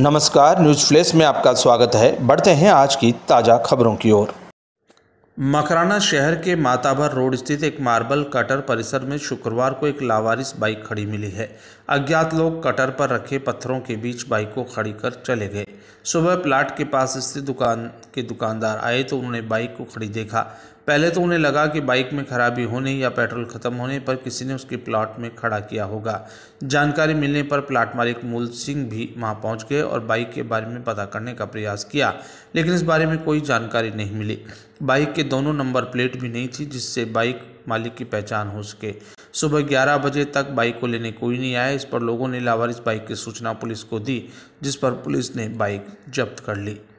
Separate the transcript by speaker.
Speaker 1: नमस्कार news flash में आपका स्वागत है बढ़ते हैं आज की ताज़ा खबरों की ओर
Speaker 2: मकराना शहर के माताभर रोड स्थित एक मार्बल कटर परिसर में शुक्रवार को एक लावारिस बाइक खड़ी मिली है अज्ञात लोग कटर पर रखे पत्थरों के बीच बाइक को खड़ी कर चले गए सुबह प्लाट के पास स्थित दुकान के दुकानदार आए तो उन्होंने बाइक को खड़ी देखा पहले तो उन्हें लगा कि बाइक में खराबी होने या पेट्रोल ख़त्म होने पर किसी ने उसके प्लाट में खड़ा किया होगा जानकारी मिलने पर प्लाट मालिक मूल सिंह भी वहाँ पहुँच गए और बाइक के बारे में पता करने का प्रयास किया लेकिन इस बारे में कोई जानकारी नहीं मिली बाइक के दोनों नंबर प्लेट भी नहीं थी जिससे बाइक मालिक की पहचान हो सके सुबह ग्यारह बजे तक बाइक को लेने कोई नहीं आया इस पर लोगों ने लावारिस बाइक की सूचना पुलिस को दी जिस पर पुलिस ने बाइक जब्त कर ली